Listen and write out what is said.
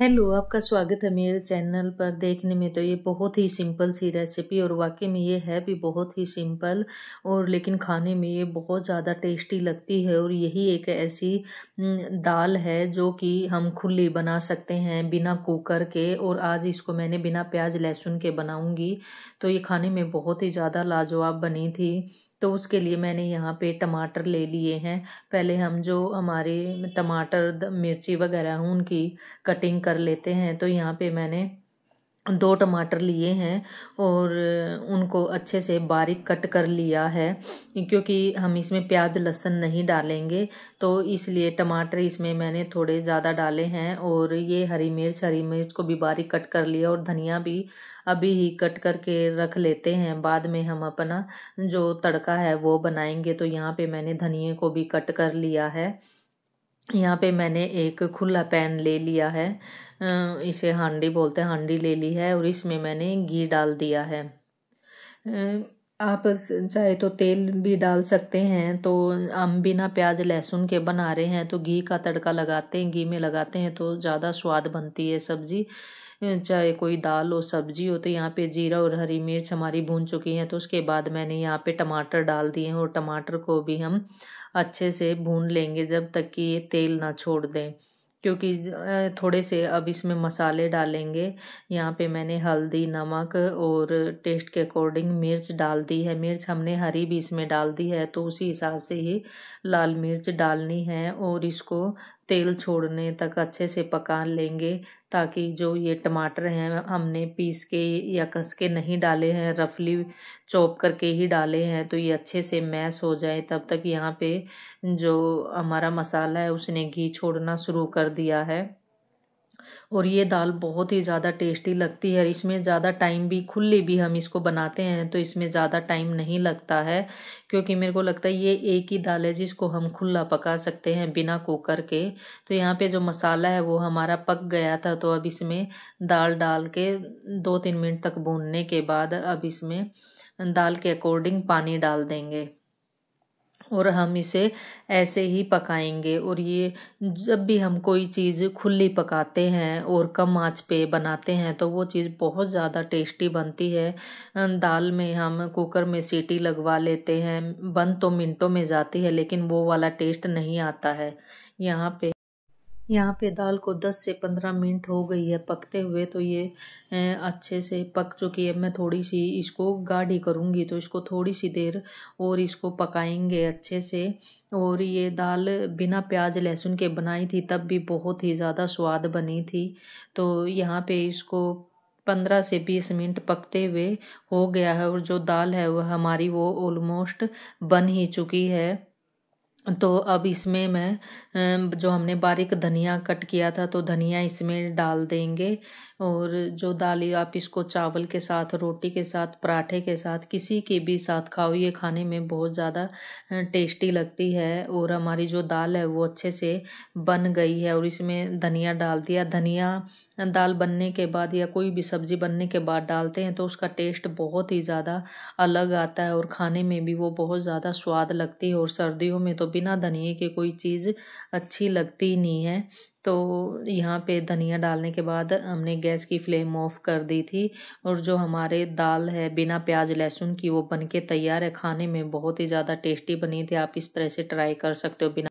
hello आपका स्वागत है मेरे चैनल पर देखने में तो ये बहुत ही सिंपल सी रेसिपी और वाकई में ये है भी बहुत ही सिंपल और लेकिन खाने में ये बहुत ज़्यादा टेस्टी लगती है और यही एक ऐसी दाल है जो कि हम खुली बना सकते हैं बिना कुकर के और आज इसको मैंने बिना प्याज लहसुन के बनाऊंगी तो ये खाने में बहुत ही ज़्यादा लाजवाब बनी थी तो उसके लिए मैंने यहाँ पे टमाटर ले लिए हैं पहले हम जो हमारे टमाटर मिर्ची वगैरह उनकी कटिंग कर लेते हैं तो यहाँ पे मैंने दो टमाटर लिए हैं और उनको अच्छे से बारीक कट कर लिया है क्योंकि हम इसमें प्याज लहसुन नहीं डालेंगे तो इसलिए टमाटर इसमें मैंने थोड़े ज़्यादा डाले हैं और ये हरी मिर्च हरी मिर्च को भी बारीक कट कर लिया और धनिया भी अभी ही कट करके रख लेते हैं बाद में हम अपना जो तड़का है वो बनाएंगे तो यहाँ पर मैंने धनिए को भी कट कर लिया है यहाँ पर मैंने एक खुला पैन ले लिया है इसे हांडी बोलते हैं हांडी ले ली है और इसमें मैंने घी डाल दिया है आप चाहे तो तेल भी डाल सकते हैं तो हम बिना प्याज लहसुन के बना रहे हैं तो घी का तड़का लगाते हैं घी में लगाते हैं तो ज़्यादा स्वाद बनती है सब्ज़ी चाहे कोई दाल हो सब्जी हो तो यहाँ पे जीरा और हरी मिर्च हमारी भून चुकी हैं तो उसके बाद मैंने यहाँ पे टमाटर डाल दिए हैं और टमाटर को भी हम अच्छे से भून लेंगे जब तक कि ये तेल ना छोड़ दें क्योंकि थोड़े से अब इसमें मसाले डालेंगे यहाँ पे मैंने हल्दी नमक और टेस्ट के अकॉर्डिंग मिर्च डाल दी है मिर्च हमने हरी भी इसमें डाल दी है तो उसी हिसाब से ही लाल मिर्च डालनी है और इसको तेल छोड़ने तक अच्छे से पका लेंगे ताकि जो ये टमाटर हैं हमने पीस के या कस के नहीं डाले हैं रफली चॉप करके ही डाले हैं तो ये अच्छे से मैश हो जाए तब तक यहाँ पे जो हमारा मसाला है उसने घी छोड़ना शुरू कर दिया है और ये दाल बहुत ही ज़्यादा टेस्टी लगती है इसमें ज़्यादा टाइम भी खुली भी हम इसको बनाते हैं तो इसमें ज़्यादा टाइम नहीं लगता है क्योंकि मेरे को लगता है ये एक ही दाल है जिसको हम खुला पका सकते हैं बिना कुकर के तो यहाँ पे जो मसाला है वो हमारा पक गया था तो अब इसमें दाल डाल के दो तीन मिनट तक भूनने के बाद अब इसमें दाल के अकॉर्डिंग पानी डाल देंगे और हम इसे ऐसे ही पकाएंगे और ये जब भी हम कोई चीज़ खुली पकाते हैं और कम आंच पे बनाते हैं तो वो चीज़ बहुत ज़्यादा टेस्टी बनती है अं, दाल में हम कुकर में सीटी लगवा लेते हैं बन तो मिनटों में जाती है लेकिन वो वाला टेस्ट नहीं आता है यहाँ पे यहाँ पे दाल को 10 से 15 मिनट हो गई है पकते हुए तो ये अच्छे से पक चुकी है मैं थोड़ी सी इसको गाढ़ी करूँगी तो इसको थोड़ी सी देर और इसको पकाएंगे अच्छे से और ये दाल बिना प्याज लहसुन के बनाई थी तब भी बहुत ही ज़्यादा स्वाद बनी थी तो यहाँ पे इसको पंद्रह से बीस मिनट पकते हुए हो गया है और जो दाल है वह हमारी वो ऑलमोस्ट बन ही चुकी है तो अब इसमें मैं जो हमने बारीक धनिया कट किया था तो धनिया इसमें डाल देंगे और जो दाली आप इसको चावल के साथ रोटी के साथ पराठे के साथ किसी के भी साथ खाओ ये खाने में बहुत ज़्यादा टेस्टी लगती है और हमारी जो दाल है वो अच्छे से बन गई है और इसमें धनिया डाल दिया धनिया दाल बनने के बाद या कोई भी सब्ज़ी बनने के बाद डालते हैं तो उसका टेस्ट बहुत ही ज़्यादा अलग आता है और खाने में भी वो बहुत ज़्यादा स्वाद लगती है और सर्दियों में तो बिना धनिए के कोई चीज़ अच्छी लगती नहीं है तो यहाँ पे धनिया डालने के बाद हमने गैस की फ्लेम ऑफ कर दी थी और जो हमारे दाल है बिना प्याज लहसुन की वो बनके तैयार है खाने में बहुत ही ज़्यादा टेस्टी बनी थी आप इस तरह से ट्राई कर सकते हो बिना